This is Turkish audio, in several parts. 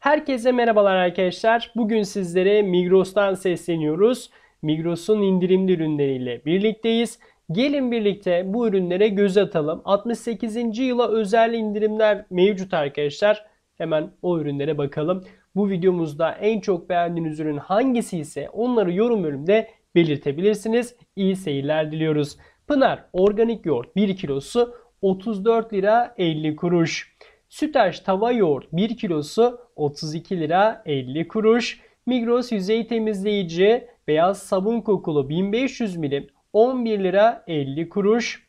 Herkese merhabalar arkadaşlar. Bugün sizlere Migros'tan sesleniyoruz. Migros'un indirimli ürünleriyle birlikteyiz. Gelin birlikte bu ürünlere göz atalım. 68. yıla özel indirimler mevcut arkadaşlar. Hemen o ürünlere bakalım. Bu videomuzda en çok beğendiğiniz ürün hangisi ise onları yorum bölümde belirtebilirsiniz. İyi seyirler diliyoruz. Pınar organik yoğurt 1 kilosu 34 lira 50 kuruş. Sütaş tava yoğurt 1 kilosu 32 lira 50 kuruş. Migros yüzey temizleyici beyaz sabun kokulu 1500 milim 11 lira 50 kuruş.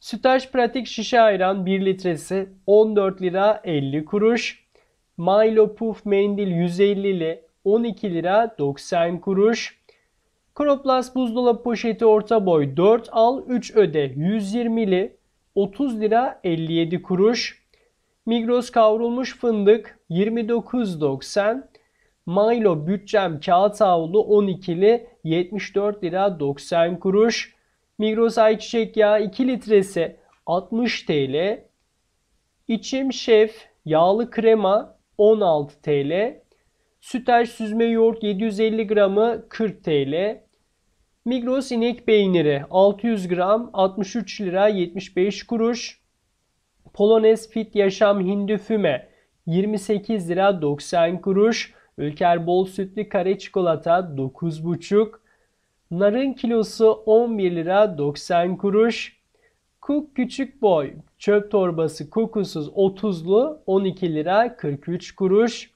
Sütaş pratik şişe ayran 1 litresi 14 lira 50 kuruş. Milo puf mendil 150'li 12 lira 90 kuruş. Kroplas buzdolabı poşeti orta boy 4 al 3 öde 120 120'li 30 lira 57 kuruş. Migros kavrulmuş fındık 29.90. Milo bütçem kağıt havlu 12'li 74 lira 90 kuruş. Migros ayçiçek yağı 2 litresi 60 TL. İçim şef yağlı krema 16 TL. Sütaş süzme yoğurt 750 gramı 40 TL. Migros inek peyniri 600 gram 63 lira 75 kuruş. Polonez Fit Yaşam Hindu Füme 28 lira 90 kuruş. Ülker Bol Sütlü Kare Çikolata 9,5. Narın kilosu 11 lira 90 kuruş. Cook Küçük Boy çöp torbası kokusuz 30'lu 12 lira 43 kuruş.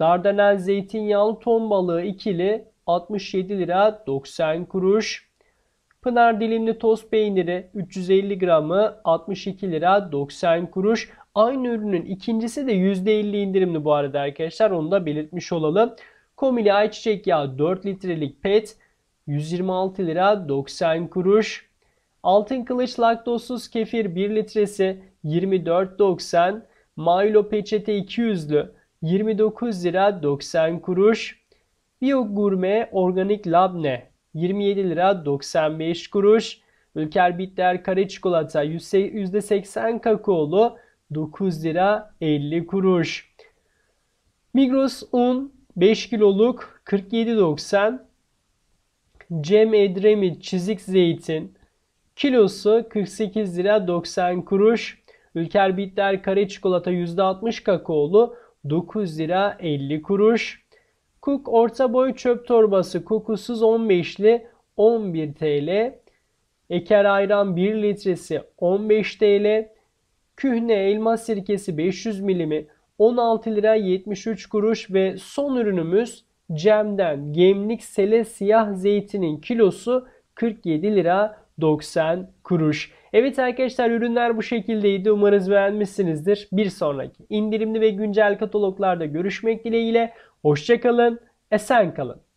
Dardanel zeytinyağlı ton balığı ikili 67 lira 90 kuruş. Pınar dilimli toz peyniri 350 gramı 62 lira 90 kuruş. Aynı ürünün ikincisi de %50 indirimli bu arada arkadaşlar onu da belirtmiş olalım. Komili ayçiçek yağı 4 litrelik pet 126 lira 90 kuruş. Altın kılıç laktozsuz kefir 1 litresi 24.90. Maylo peçete 200'lü 29 lira 90 kuruş. Bio Gourmet Organik Labne 27 lira 95 kuruş. Ülker Bitler kare çikolata %80 kakaolu 9 lira 50 kuruş. Migros un 5 kiloluk 47.90. Cem Edremit çizik zeytin kilosu 48 lira 90 kuruş. Ülker Bitler kare çikolata %60 kakaolu 9 lira 50 kuruş. Cook orta boy çöp torbası kokusuz 15'li 11 TL. Eker ayran 1 litresi 15 TL. Kühne elma sirkesi 500 milimi 16 lira 73 kuruş ve son ürünümüz Cem'den gemlik sele siyah zeytinin kilosu 47 lira 90 kuruş. Evet arkadaşlar ürünler bu şekildeydi. Umarız beğenmişsinizdir. Bir sonraki indirimli ve güncel kataloglarda görüşmek dileğiyle. Hoşçakalın, esen kalın.